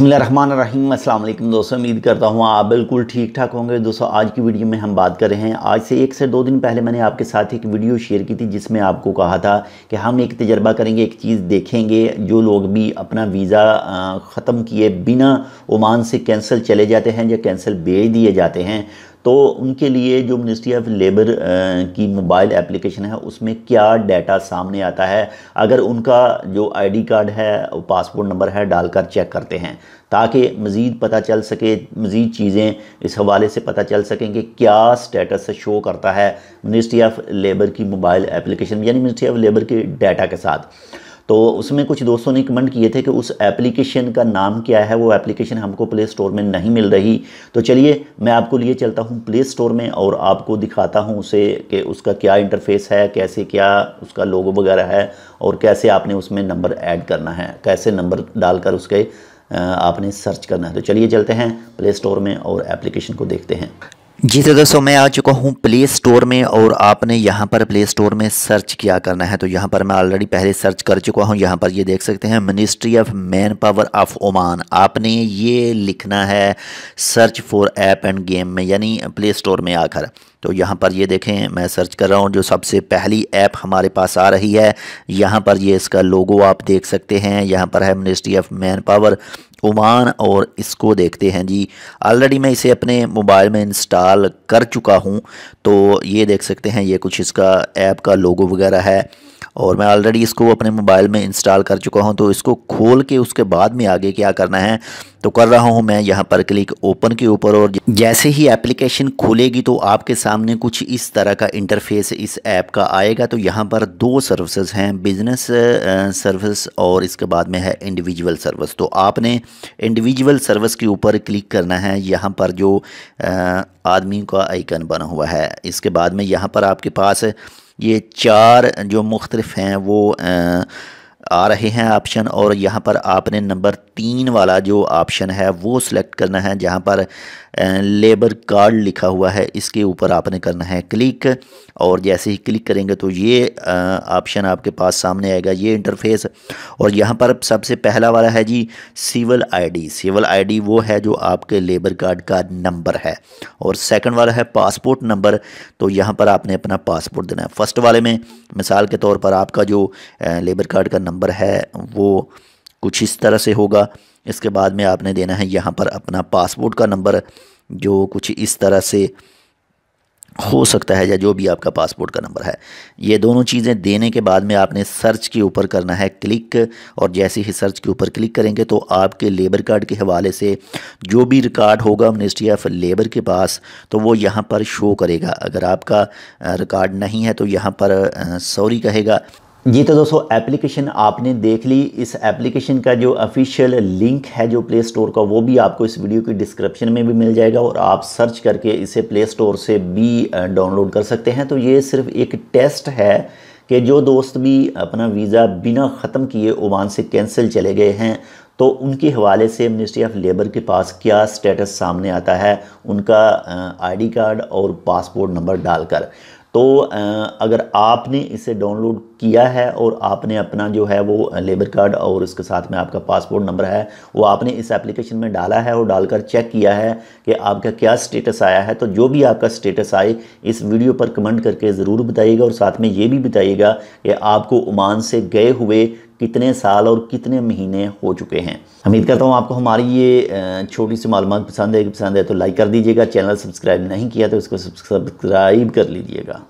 अस्सलाम वालेकुम दोस्तों उम्मीद करता हूँ आप बिल्कुल ठीक ठाक होंगे दोस्तों आज की वीडियो में हम बात कर रहे हैं आज से एक से दो दिन पहले मैंने आपके साथ एक वीडियो शेयर की थी जिसमें आपको कहा था कि हम एक तजर्बा करेंगे एक चीज़ देखेंगे जो लोग भी अपना वीज़ा ख़त्म किए बिना ओमान से कैंसिल चले जाते हैं या कैंसिल भेज दिए जाते हैं तो उनके लिए जो मिनिस्ट्री ऑफ लेबर की मोबाइल एप्लीकेशन है उसमें क्या डाटा सामने आता है अगर उनका जो आईडी कार्ड है पासपोर्ट नंबर है डालकर चेक करते हैं ताकि मज़ीद पता चल सके मज़ीद चीज़ें इस हवाले से पता चल सकें कि क्या स्टेटस शो करता है मिनिस्ट्री ऑफ लेबर की मोबाइल एप्लीकेशन यानी मिनिस्ट्री ऑफ लेबर के डाटा के साथ तो उसमें कुछ दोस्तों ने कमेंट किए थे कि उस एप्लीकेशन का नाम क्या है वो एप्लीकेशन हमको प्ले स्टोर में नहीं मिल रही तो चलिए मैं आपको लिए चलता हूँ प्ले स्टोर में और आपको दिखाता हूँ उसे कि उसका क्या इंटरफेस है कैसे क्या उसका लोगो वगैरह है और कैसे आपने उसमें नंबर ऐड करना है कैसे नंबर डालकर उसके आपने सर्च करना है तो चलिए चलते हैं प्ले स्टोर में और एप्लीकेशन को देखते हैं जी तो दोस्तों मैं आ चुका हूँ प्ले स्टोर में और आपने यहाँ पर प्ले स्टोर में सर्च किया करना है तो यहाँ पर मैं ऑलरेडी पहले सर्च कर चुका हूँ यहाँ पर ये देख सकते हैं ministry of manpower of Oman आपने ये लिखना है search for app and game में यानी प्ले स्टोर में आकर तो यहाँ पर ये देखें मैं सर्च कर रहा हूँ जो सबसे पहली ऐप हमारे पास आ रही है यहाँ पर ये इसका लोगो आप देख सकते हैं यहाँ पर है ministry of manpower Oman और इसको देखते हैं जी ऑलरेडी मैं इसे अपने मोबाइल में इंस्टॉल कर चुका हूँ तो ये देख सकते हैं ये कुछ इसका ऐप का लोगो वगैरह है और मैं ऑलरेडी इसको अपने मोबाइल में इंस्टॉल कर चुका हूँ तो इसको खोल के उसके बाद में आगे क्या करना है तो कर रहा हूँ मैं यहाँ पर क्लिक ओपन के ऊपर और जैसे ही एप्लीकेशन खुलेगी तो आपके सामने कुछ इस तरह का इंटरफेस इस ऐप का आएगा तो यहाँ पर दो सर्विसेज हैं बिजनेस सर्विस और इसके बाद में है इंडिविजुअल सर्विस तो आपने इंडिविजुअल सर्विस के ऊपर क्लिक करना है यहाँ पर जो आदमी का आइकन बना हुआ है इसके बाद में यहाँ पर आपके पास ये चार जो मुख्तलिफ हैं वो आ, आ रहे हैं ऑप्शन और यहाँ पर आपने नंबर तीन वाला जो ऑप्शन है वो सिलेक्ट करना है जहाँ पर लेबर कार्ड लिखा हुआ है इसके ऊपर आपने करना है क्लिक और जैसे ही क्लिक करेंगे तो ये ऑप्शन आपके पास सामने आएगा ये इंटरफेस और यहाँ पर सबसे पहला वाला है जी सिविल आईडी सिविल आईडी वो है जो आपके लेबर कार्ड का नंबर है और सेकंड वाला है पासपोर्ट नंबर तो यहाँ पर आपने अपना पासपोर्ट देना है फर्स्ट वाले में मिसाल के तौर पर आपका जो लेबर कार्ड का नंबर नंबर है वो कुछ इस तरह से होगा इसके बाद में आपने देना है यहाँ पर अपना पासपोर्ट का नंबर जो कुछ इस तरह से हो सकता है या जो भी आपका पासपोर्ट का नंबर है ये दोनों चीज़ें देने के बाद में आपने सर्च के ऊपर करना है क्लिक और जैसे ही सर्च के ऊपर क्लिक करेंगे तो आपके लेबर कार्ड के हवाले से जो भी रिकॉर्ड होगा मिनिस्ट्री ऑफ लेबर के पास तो वो यहाँ पर शो करेगा अगर आपका रिकॉर्ड नहीं है तो यहाँ पर सॉरी कहेगा जी तो दोस्तों एप्लीकेशन आपने देख ली इस एप्लीकेशन का जो ऑफिशियल लिंक है जो प्ले स्टोर का वो भी आपको इस वीडियो की डिस्क्रिप्शन में भी मिल जाएगा और आप सर्च करके इसे प्ले स्टोर से भी डाउनलोड कर सकते हैं तो ये सिर्फ एक टेस्ट है कि जो दोस्त भी अपना वीज़ा बिना ख़त्म किए ओमान से कैंसिल चले गए हैं तो उनके हवाले से मिनिस्ट्री ऑफ लेबर के पास क्या स्टेटस सामने आता है उनका आईडी कार्ड और पासपोर्ट नंबर डालकर तो अगर आपने इसे डाउनलोड किया है और आपने अपना जो है वो लेबर कार्ड और उसके साथ में आपका पासपोर्ट नंबर है वो आपने इस एप्लीकेशन में डाला है और डालकर चेक किया है कि आपका क्या स्टेटस आया है तो जो भी आपका स्टेटस आए इस वीडियो पर कमेंट करके ज़रूर बताइएगा और साथ में ये भी बताइएगा कि आपको ओमान से गए हुए कितने साल और कितने महीने हो चुके हैं उम्मीद करता हूँ आपको हमारी ये छोटी सी मालूम पसंद है पसंद है तो लाइक कर दीजिएगा चैनल सब्सक्राइब नहीं किया तो इसको सब्सक्राइब कर लीजिएगा